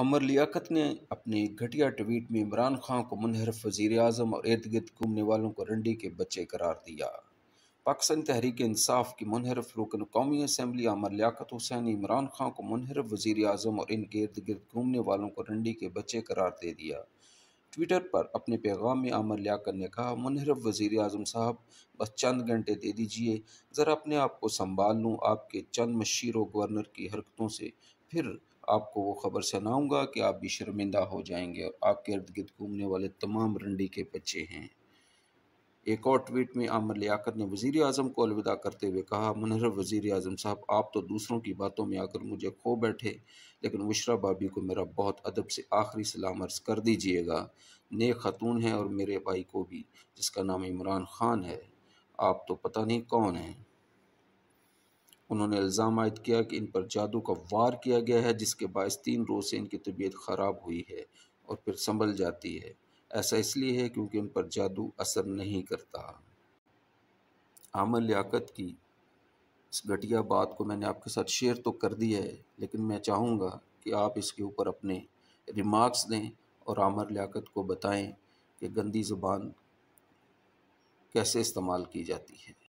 अमर लियाकत ने अपने घटिया ट्वीट में इमरान खान को मुनहरफ वजीर अजम और इर्द गिर्द घूमने वालों को रंडी के बच्चे करार दिया पाकिस्तान तहरीक इंसाफ की मुनहरफ रुकन कौमी असम्बली अमर लियाकत हुसैन ने इमरान खान को मुनहरफ वजीर अजम और इनके इर्द गिर्द घूमने वालों को रंडी के बच्चे करार दे दिया ट्विटर पर अपने पैगाम में आमर लियाकत ने कहा मुनहरफ वजीर अजम साहब बस चंद घंटे दे दीजिए ज़रा अपने आप को संभाल लूँ आपके चंद मशीर व गवर्नर की हरकतों से फिर आपको वो ख़बर सुनाऊंगा कि आप भी शर्मिंदा हो जाएंगे और आपके इर्द गिर्द घूमने वाले तमाम रंडी के बच्चे हैं एक और ट्वीट में आमर लियाकत ने वज़ी अजम को अलविदा करते हुए कहा मुनहर वज़ी अजम साहब आप तो दूसरों की बातों में आकर मुझे खो बैठे लेकिन मुशरा भाभी को मेरा बहुत अदब से आखिरी सलाम अर्ज़ कर दीजिएगा नए ख़ातून है और मेरे भाई को भी जिसका नाम इमरान ख़ान है आप तो पता नहीं कौन है उन्होंने इल्ज़ाम आयद किया कि इन पर जादू का वार किया गया है जिसके बायस तीन रोज़ से इनकी तबीयत ख़राब हुई है और फिर संभल जाती है ऐसा इसलिए है क्योंकि उन पर जादू असर नहीं करता आमल लियाकत की इस घटिया बात को मैंने आपके साथ शेयर तो कर दिया है लेकिन मैं चाहूँगा कि आप इसके ऊपर अपने रिमार्क्स दें और आमर लियाकत को बताएं कि गंदी ज़ुबान कैसे इस्तेमाल की जाती है